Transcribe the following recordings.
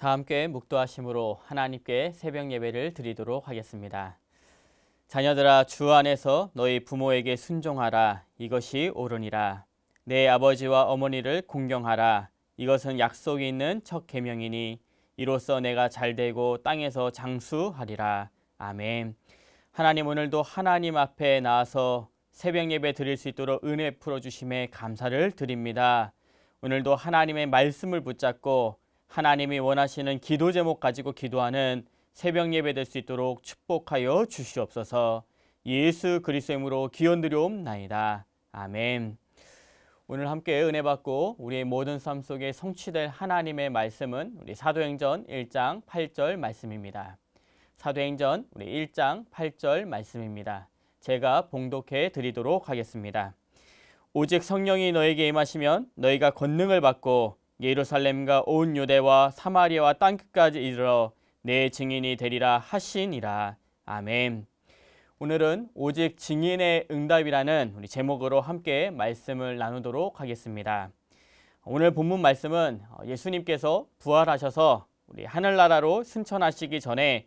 다 함께 묵도하심으로 하나님께 새벽 예배를 드리도록 하겠습니다. 자녀들아 주 안에서 너희 부모에게 순종하라 이것이 옳으니라 내 아버지와 어머니를 공경하라 이것은 약속이 있는 첫 계명이니 이로써 내가 잘되고 땅에서 장수하리라 아멘. 하나님 오늘도 하나님 앞에 나와서 새벽 예배 드릴 수 있도록 은혜 풀어 주심에 감사를 드립니다. 오늘도 하나님의 말씀을 붙잡고 하나님이 원하시는 기도 제목 가지고 기도하는 새벽 예배 될 수 있도록 축복하여 주시옵소서. 예수 그리스도의 이름으로 기원드려옵나이다. 아멘. 오늘 함께 은혜 받고 우리의 모든 삶 속에 성취될 하나님의 말씀은 우리 사도행전 1장 8절 말씀입니다. 사도행전 우리 1장 8절 말씀입니다. 제가 봉독해 드리도록 하겠습니다. 오직 성령이 너에게 임하시면 너희가 권능을 받고 예루살렘과 온 유대와 사마리아와 땅끝까지 이르러 내 증인이 되리라 하시니라. 아멘. 오늘은 오직 증인의 응답이라는 우리 제목으로 함께 말씀을 나누도록 하겠습니다. 오늘 본문 말씀은 예수님께서 부활하셔서 우리 하늘나라로 승천하시기 전에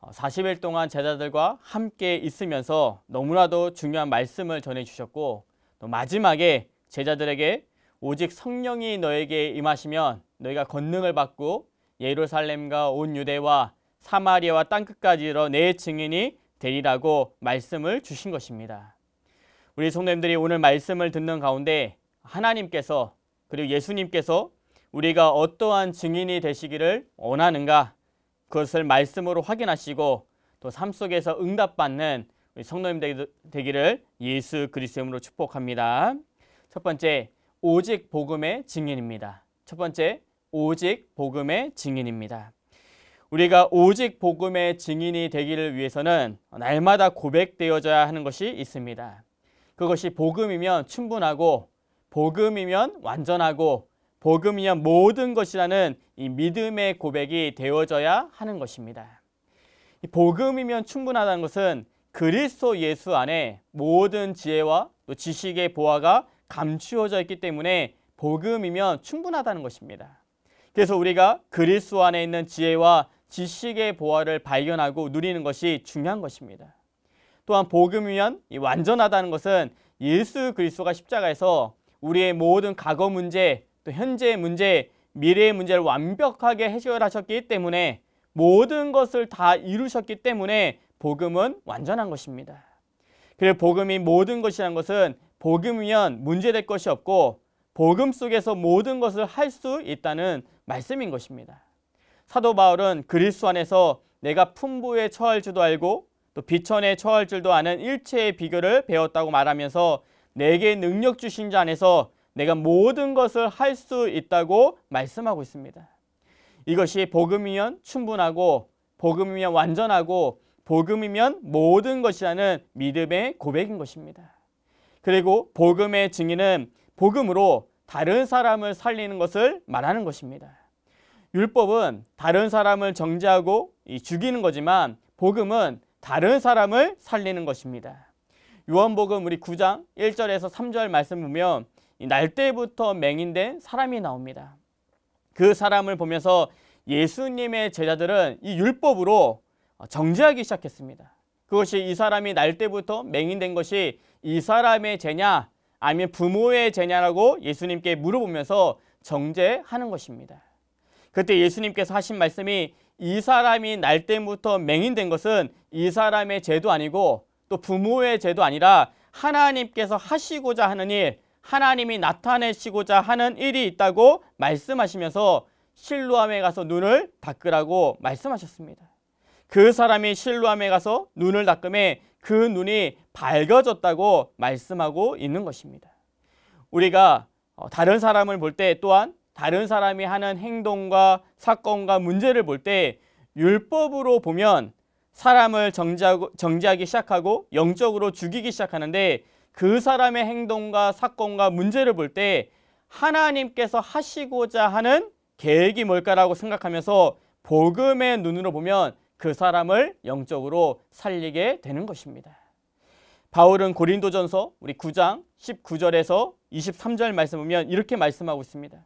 40일 동안 제자들과 함께 있으면서 너무나도 중요한 말씀을 전해 주셨고 또 마지막에 제자들에게 오직 성령이 너에게 임하시면 너희가 권능을 받고 예루살렘과 온 유대와 사마리아와 땅끝까지 이르내 증인이 되리라고 말씀을 주신 것입니다. 우리 성도님들이 오늘 말씀을 듣는 가운데 하나님께서 그리고 예수님께서 우리가 어떠한 증인이 되시기를 원하는가 그것을 말씀으로 확인하시고 또 삶 속에서 응답받는 우리 성도님 되기를 예수 그리스도로 축복합니다. 첫 번째 오직 복음의 증인입니다. 첫 번째, 오직 복음의 증인입니다. 우리가 오직 복음의 증인이 되기를 위해서는 날마다 고백되어져야 하는 것이 있습니다. 그것이 복음이면 충분하고 복음이면 완전하고 복음이면 모든 것이라는 이 믿음의 고백이 되어져야 하는 것입니다. 복음이면 충분하다는 것은 그리스도 예수 안에 모든 지혜와 또 지식의 보화가 감추어져 있기 때문에 복음이면 충분하다는 것입니다. 그래서 우리가 그리스 안에 있는 지혜와 지식의 보화를 발견하고 누리는 것이 중요한 것입니다. 또한 복음이면 완전하다는 것은 예수 그리스도가 십자가에서 우리의 모든 과거 문제, 또현재 문제, 미래의 문제를 완벽하게 해결하셨기 때문에 모든 것을 다 이루셨기 때문에 복음은 완전한 것입니다. 그리고 복음이 모든 것이라는 것은 복음이면 문제될 것이 없고 복음 속에서 모든 것을 할 수 있다는 말씀인 것입니다. 사도 바울은 그리스 안에서 내가 풍부에 처할 줄도 알고 또 비천에 처할 줄도 아는 일체의 비교를 배웠다고 말하면서 내게 능력 주신 자 안에서 내가 모든 것을 할 수 있다고 말씀하고 있습니다. 이것이 복음이면 충분하고 복음이면 완전하고 복음이면 모든 것이라는 믿음의 고백인 것입니다. 그리고 복음의 증인은 복음으로 다른 사람을 살리는 것을 말하는 것입니다. 율법은 다른 사람을 정죄하고 죽이는 거지만 복음은 다른 사람을 살리는 것입니다. 요한복음 우리 9장 1절에서 3절 말씀 보면 날때부터 맹인된 사람이 나옵니다. 그 사람을 보면서 예수님의 제자들은 이 율법으로 정죄하기 시작했습니다. 그것이 이 사람이 날 때부터 맹인된 것이 이 사람의 죄냐 아니면 부모의 죄냐라고 예수님께 물어보면서 정죄하는 것입니다. 그때 예수님께서 하신 말씀이 이 사람이 날 때부터 맹인된 것은 이 사람의 죄도 아니고 또 부모의 죄도 아니라 하나님께서 하시고자 하는 일, 하나님이 나타내시고자 하는 일이 있다고 말씀하시면서 실로함에 가서 눈을 닦으라고 말씀하셨습니다. 그 사람이 실루암에 가서 눈을 닦음에 그 눈이 밝아졌다고 말씀하고 있는 것입니다. 우리가 어, 다른 사람을 볼 때 또한 다른 사람이 하는 행동과 사건과 문제를 볼 때 율법으로 보면 사람을 정지하기 시작하고 영적으로 죽이기 시작하는데 그 사람의 행동과 사건과 문제를 볼 때 하나님께서 하시고자 하는 계획이 뭘까라고 생각하면서 복음의 눈으로 보면 그 사람을 영적으로 살리게 되는 것입니다. 바울은 고린도전서 우리 9장 19절에서 23절 말씀 보면 이렇게 말씀하고 있습니다.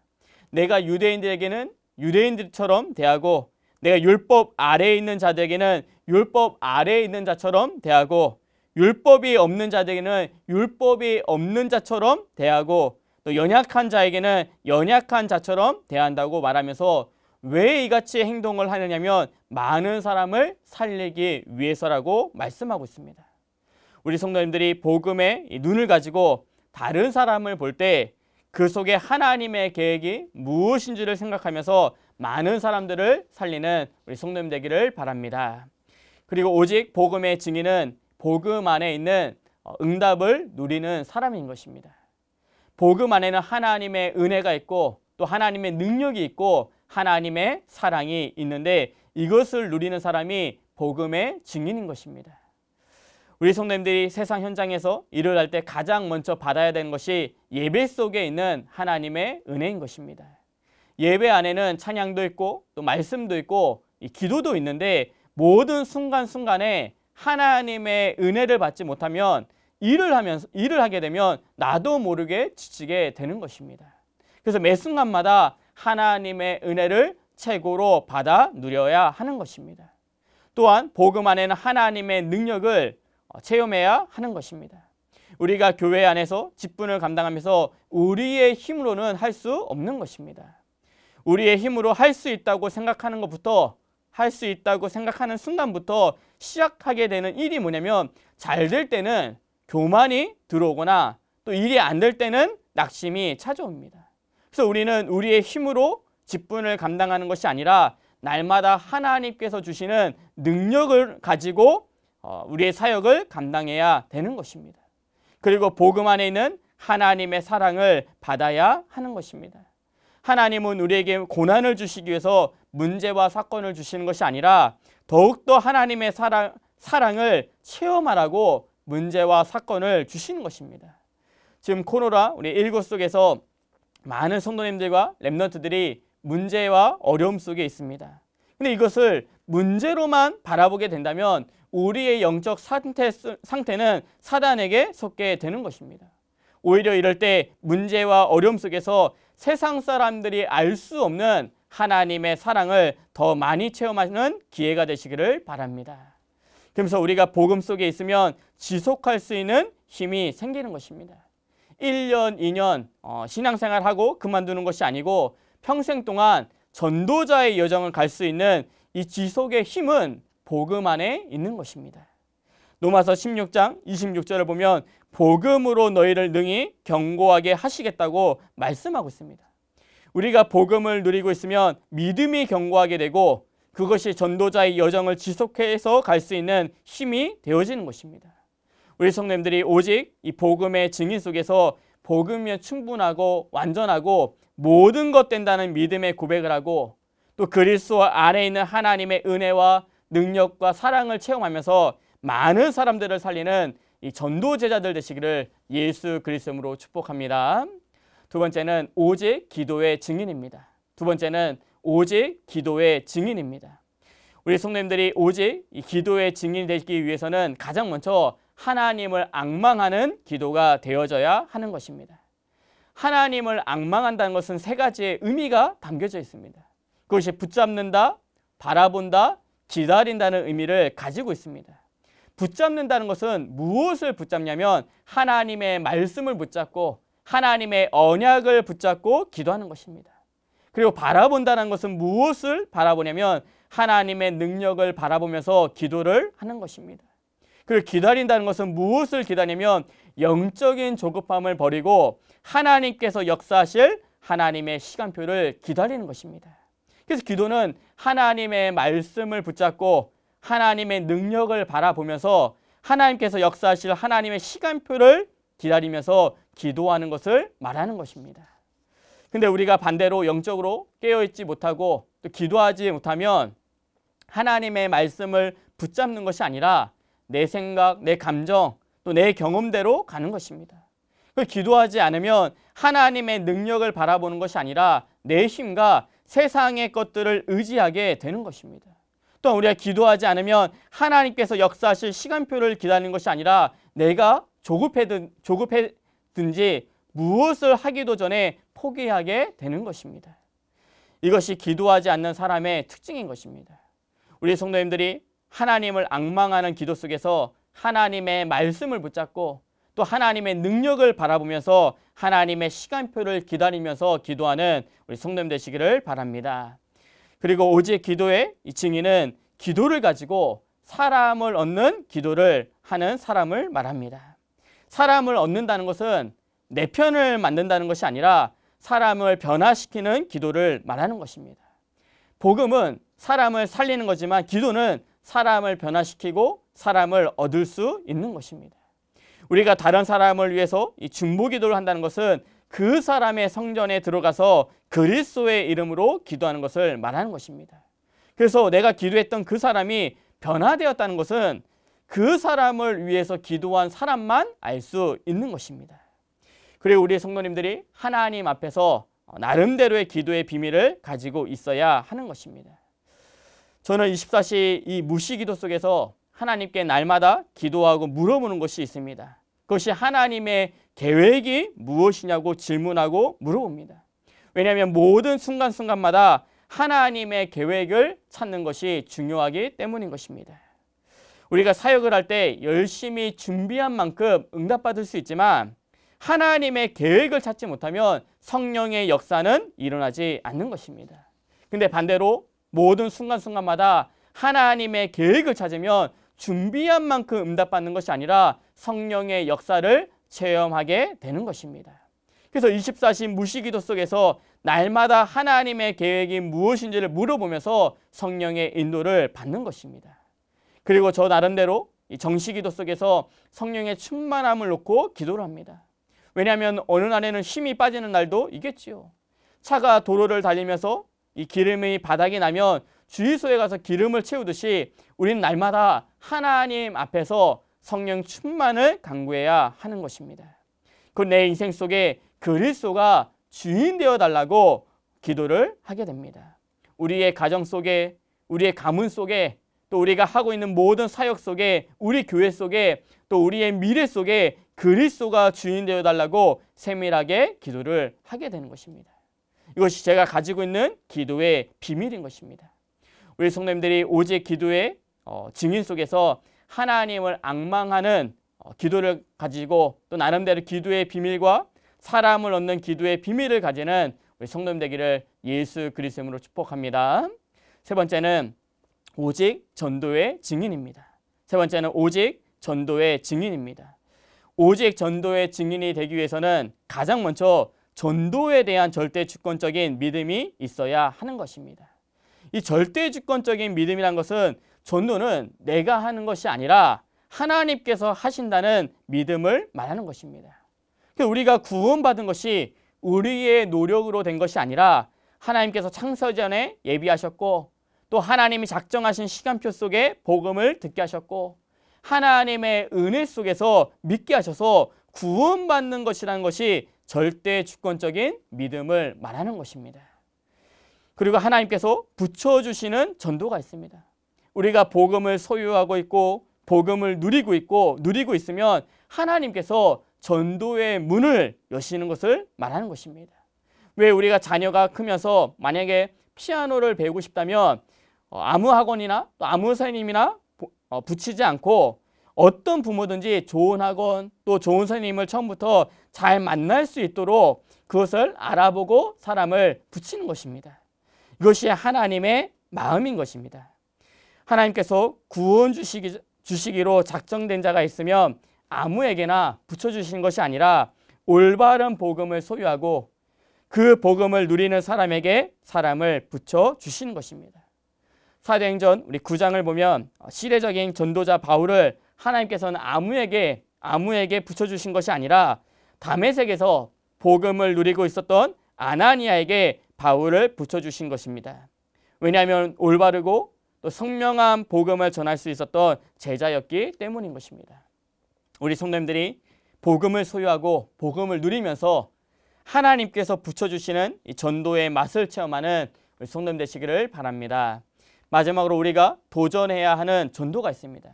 내가 유대인들에게는 유대인들처럼 대하고 내가 율법 아래에 있는 자들에게는 율법 아래에 있는 자처럼 대하고 율법이 없는 자들에게는 율법이 없는 자처럼 대하고 또 연약한 자에게는 연약한 자처럼 대한다고 말하면서 왜 이같이 행동을 하느냐면 많은 사람을 살리기 위해서라고 말씀하고 있습니다. 우리 성도님들이 복음의 눈을 가지고 다른 사람을 볼 때 그 속에 하나님의 계획이 무엇인지를 생각하면서 많은 사람들을 살리는 우리 성도님 되기를 바랍니다. 그리고 오직 복음의 증인은 복음 안에 있는 어, 응답을 누리는 사람인 것입니다. 복음 안에는 하나님의 은혜가 있고 또 하나님의 능력이 있고 하나님의 사랑이 있는데 이것을 누리는 사람이 복음의 증인인 것입니다. 우리 성도님들이 세상 현장에서 일을 할 때 가장 먼저 받아야 되는 것이 예배 속에 있는 하나님의 은혜인 것입니다. 예배 안에는 찬양도 있고 또 말씀도 있고 기도도 있는데 모든 순간순간에 하나님의 은혜를 받지 못하면 일을 하면서 일을 하게 되면 나도 모르게 지치게 되는 것입니다. 그래서 매 순간마다 하나님의 은혜를 최고로 받아 누려야 하는 것입니다. 또한 복음 안에는 하나님의 능력을 어, 체험해야 하는 것입니다. 우리가 교회 안에서 직분을 감당하면서 우리의 힘으로는 할 수 없는 것입니다. 우리의 힘으로 할 수 있다고 생각하는 것부터 할 수 있다고 생각하는 순간부터 시작하게 되는 일이 뭐냐면 잘 될 때는 교만이 들어오거나 또 일이 안 될 때는 낙심이 찾아옵니다. 그래서 우리는 우리의 힘으로 직분을 감당하는 것이 아니라 날마다 하나님께서 주시는 능력을 가지고 어, 우리의 사역을 감당해야 되는 것입니다. 그리고 복음 안에 있는 하나님의 사랑을 받아야 하는 것입니다. 하나님은 우리에게 고난을 주시기 위해서 문제와 사건을 주시는 것이 아니라 더욱더 하나님의 사랑, 사랑을 체험하라고 문제와 사건을 주시는 것입니다. 지금 코로나 우리 일구 속에서 많은 성도님들과 랩런트들이 문제와 어려움 속에 있습니다. 근데 이것을 문제로만 바라보게 된다면 우리의 영적 상태, 상태는 사단에게 속게 되는 것입니다. 오히려 이럴 때 문제와 어려움 속에서 세상 사람들이 알 수 없는 하나님의 사랑을 더 많이 체험하는 기회가 되시기를 바랍니다. 그래서 우리가 복음 속에 있으면 지속할 수 있는 힘이 생기는 것입니다. 1년, 2년 어, 신앙생활하고 그만두는 것이 아니고 평생 동안 전도자의 여정을 갈 수 있는 이 지속의 힘은 복음 안에 있는 것입니다. 로마서 16장 26절을 보면 복음으로 너희를 능히 경고하게 하시겠다고 말씀하고 있습니다. 우리가 복음을 누리고 있으면 믿음이 견고하게 되고 그것이 전도자의 여정을 지속해서 갈 수 있는 힘이 되어지는 것입니다. 우리 성님들이 오직 이 복음의 증인 속에서 복음이면 충분하고 완전하고 모든 것 된다는 믿음의 고백을 하고 또 그리스도 안에 있는 하나님의 은혜와 능력과 사랑을 체험하면서 많은 사람들을 살리는 이 전도 제자들 되시기를 예수 그리스도로 축복합니다. 두 번째는 오직 기도의 증인입니다. 두 번째는 오직 기도의 증인입니다. 우리 성님들이 오직 이 기도의 증인이 되기 위해서는 가장 먼저 하나님을 악망하는 기도가 되어져야 하는 것입니다. 하나님을 악망한다는 것은 세 가지의 의미가 담겨져 있습니다. 그것이 붙잡는다, 바라본다, 기다린다는 의미를 가지고 있습니다. 붙잡는다는 것은 무엇을 붙잡냐면 하나님의 말씀을 붙잡고 하나님의 언약을 붙잡고 기도하는 것입니다. 그리고 바라본다는 것은 무엇을 바라보냐면 하나님의 능력을 바라보면서 기도를 하는 것입니다. 그리고 기다린다는 것은 무엇을 기다리면 영적인 조급함을 버리고 하나님께서 역사하실 하나님의 시간표를 기다리는 것입니다. 그래서 기도는 하나님의 말씀을 붙잡고 하나님의 능력을 바라보면서 하나님께서 역사하실 하나님의 시간표를 기다리면서 기도하는 것을 말하는 것입니다. 근데 우리가 반대로 영적으로 깨어있지 못하고 또 기도하지 못하면 하나님의 말씀을 붙잡는 것이 아니라 내 생각, 내 감정, 또 내 경험대로 가는 것입니다. 기도하지 않으면 하나님의 능력을 바라보는 것이 아니라 내 힘과 세상의 것들을 의지하게 되는 것입니다. 또 우리가 기도하지 않으면 하나님께서 역사하실 시간표를 기다리는 것이 아니라 내가 조급해든지 무엇을 하기도 전에 포기하게 되는 것입니다. 이것이 기도하지 않는 사람의 특징인 것입니다. 우리 성도님들이 하나님을 악망하는 기도 속에서 하나님의 말씀을 붙잡고 또 하나님의 능력을 바라보면서 하나님의 시간표를 기다리면서 기도하는 우리 성도님 되시기를 바랍니다. 그리고 오직 기도의 이층의는 기도를 가지고 사람을 얻는 기도를 하는 사람을 말합니다. 사람을 얻는다는 것은 내 편을 만든다는 것이 아니라 사람을 변화시키는 기도를 말하는 것입니다. 복음은 사람을 살리는 거지만 기도는 사람을 변화시키고 사람을 얻을 수 있는 것입니다. 우리가 다른 사람을 위해서 이 중보 기도를 한다는 것은 그 사람의 성전에 들어가서 그리스도의 이름으로 기도하는 것을 말하는 것입니다. 그래서 내가 기도했던 그 사람이 변화되었다는 것은 그 사람을 위해서 기도한 사람만 알 수 있는 것입니다. 그리고 우리 성도님들이 하나님 앞에서 나름대로의 기도의 비밀을 가지고 있어야 하는 것입니다. 저는 24시 이 무시기도 속에서 하나님께 날마다 기도하고 물어보는 것이 있습니다. 그것이 하나님의 계획이 무엇이냐고 질문하고 물어봅니다. 왜냐하면 모든 순간순간마다 하나님의 계획을 찾는 것이 중요하기 때문인 것입니다. 우리가 사역을 할 때 열심히 준비한 만큼 응답받을 수 있지만 하나님의 계획을 찾지 못하면 성령의 역사는 일어나지 않는 것입니다. 근데 반대로 모든 순간순간마다 하나님의 계획을 찾으면 준비한 만큼 응답받는 것이 아니라 성령의 역사를 체험하게 되는 것입니다. 그래서 24시 무시기도 속에서 날마다 하나님의 계획이 무엇인지를 물어보면서 성령의 인도를 받는 것입니다. 그리고 저 나름대로 정시기도 속에서 성령의 충만함을 놓고 기도를 합니다. 왜냐하면 어느 날에는 힘이 빠지는 날도 있겠지요. 차가 도로를 달리면서 이 기름이 바닥이 나면 주유소에 가서 기름을 채우듯이 우리는 날마다 하나님 앞에서 성령 충만을 강구해야 하는 것입니다. 그 내 인생 속에 그리스도가 주인 되어 달라고 기도를 하게 됩니다. 우리의 가정 속에 우리의 가문 속에 또 우리가 하고 있는 모든 사역 속에 우리 교회 속에 또 우리의 미래 속에 그리스도가 주인 되어 달라고 세밀하게 기도를 하게 되는 것입니다. 이것이 제가 가지고 있는 기도의 비밀인 것입니다. 우리 성도님들이 오직 기도의 어, 증인 속에서 하나님을 악망하는 어, 기도를 가지고 또 나름대로 기도의 비밀과 사람을 얻는 기도의 비밀을 가지는 우리 성도님 되기를 예수 그리스도로 축복합니다. 세 번째는 오직 전도의 증인입니다. 세 번째는 오직 전도의 증인입니다. 오직 전도의 증인이 되기 위해서는 가장 먼저 전도에 대한 절대주권적인 믿음이 있어야 하는 것입니다. 이 절대주권적인 믿음이란 것은 전도는 내가 하는 것이 아니라 하나님께서 하신다는 믿음을 말하는 것입니다. 우리가 구원받은 것이 우리의 노력으로 된 것이 아니라 하나님께서 창설전에 예비하셨고 또 하나님이 작정하신 시간표 속에 복음을 듣게 하셨고 하나님의 은혜 속에서 믿게 하셔서 구원받는 것이라는 것이 절대 주권적인 믿음을 말하는 것입니다. 그리고 하나님께서 붙여주시는 전도가 있습니다. 우리가 복음을 소유하고 있고 복음을 누리고 있고 누리고 있으면 하나님께서 전도의 문을 여시는 것을 말하는 것입니다. 왜 우리가 자녀가 크면서 만약에 피아노를 배우고 싶다면 어, 아무 학원이나 또 아무 선생님이나 어, 붙이지 않고 어떤 부모든지 좋은 학원 또 좋은 선생님을 처음부터 잘 만날 수 있도록 그것을 알아보고 사람을 붙이는 것입니다. 이것이 하나님의 마음인 것입니다. 하나님께서 구원 주시기, 주시기로 작정된 자가 있으면 아무에게나 붙여주시는 것이 아니라 올바른 복음을 소유하고 그 복음을 누리는 사람에게 사람을 붙여주시는 것입니다. 사도행전 우리 9장을 보면 시대적인 전도자 바울을 하나님께서는 아무에게 아무에게 붙여주신 것이 아니라 담에색에서 복음을 누리고 있었던 아나니아에게 바울을 붙여주신 것입니다. 왜냐하면 올바르고 또 성명한 복음을 전할 수 있었던 제자였기 때문인 것입니다. 우리 성도님들이 복음을 소유하고 복음을 누리면서 하나님께서 붙여주시는 전도의 맛을 체험하는 우리 성도님 되시기를 바랍니다. 마지막으로 우리가 도전해야 하는 전도가 있습니다.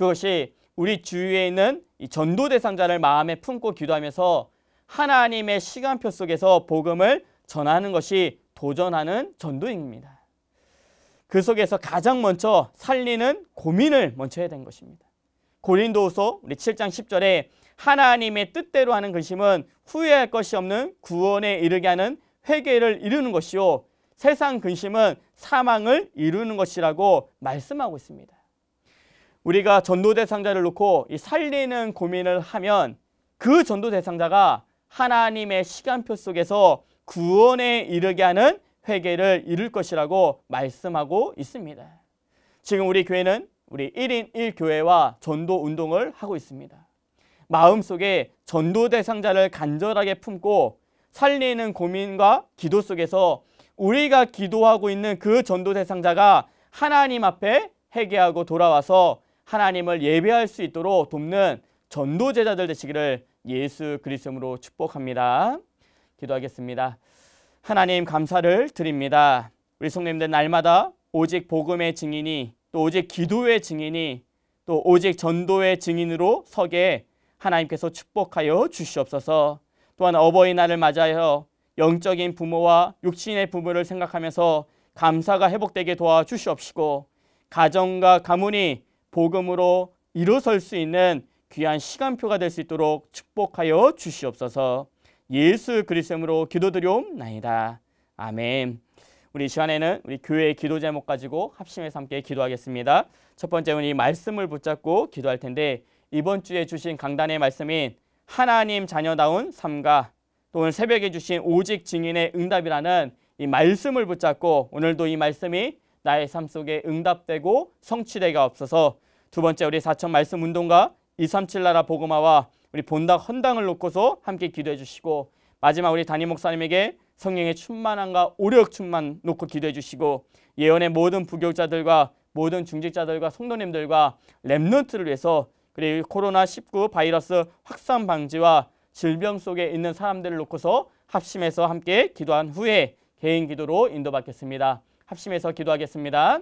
그것이 우리 주위에 있는 전도 대상자를 마음에 품고 기도하면서 하나님의 시간표 속에서 복음을 전하는 것이 도전하는 전도입니다. 그 속에서 가장 먼저 살리는 고민을 먼저 해야 된 것입니다. 고린도후서 우리 7장 10절에 하나님의 뜻대로 하는 근심은 후회할 것이 없는 구원에 이르게 하는 회개를 이루는 것이요 세상 근심은 사망을 이루는 것이라고 말씀하고 있습니다. 우리가 전도 대상자를 놓고 이 살리는 고민을 하면 그 전도 대상자가 하나님의 시간표 속에서 구원에 이르게 하는 회개를 이룰 것이라고 말씀하고 있습니다. 지금 우리 교회는 우리 1인 1교회와 전도 운동을 하고 있습니다. 마음속에 전도 대상자를 간절하게 품고 살리는 고민과 기도 속에서 우리가 기도하고 있는 그 전도 대상자가 하나님 앞에 회개하고 돌아와서 하나님을 예배할 수 있도록 돕는 전도 제자들 되시기를 예수 그리스도로 축복합니다. 기도하겠습니다. 하나님 감사를 드립니다. 우리 성님들 날마다 오직 복음의 증인이 또 오직 기도의 증인이 또 오직 전도의 증인으로 서게 하나님께서 축복하여 주시옵소서. 또한 어버이날을 맞아요 영적인 부모와 육신의 부모를 생각하면서 감사가 회복되게 도와주시옵시고 가정과 가문이 복음으로 일어설 수 있는 귀한 시간표가 될 수 있도록 축복하여 주시옵소서. 예수 그리스도로 기도드려옵나이다. 아멘. 우리 시간에는 우리 교회의 기도 제목 가지고 합심해서 함께 기도하겠습니다. 첫 번째 우리 말씀을 붙잡고 기도할 텐데 이번 주에 주신 강단의 말씀인 하나님 자녀다운 삶과 또 오늘 새벽에 주신 오직 증인의 응답이라는 이 말씀을 붙잡고 오늘도 이 말씀이 나의 삶 속에 응답되고 성취대가 없어서 두 번째 우리 사천 말씀 운동과 237 나라 복음화와 우리 본당 헌당을 놓고서 함께 기도해 주시고 마지막 우리 담임 목사님에게 성령의 충만함과 오력 충만 놓고 기도해 주시고 예언의 모든 부교자들과 모든 중직자들과 성도님들과 랩런트를 위해서 그리고 코로나19 바이러스 확산 방지와 질병 속에 있는 사람들을 놓고서 합심해서 함께 기도한 후에 개인 기도로 인도받겠습니다. 합심해서 기도하겠습니다.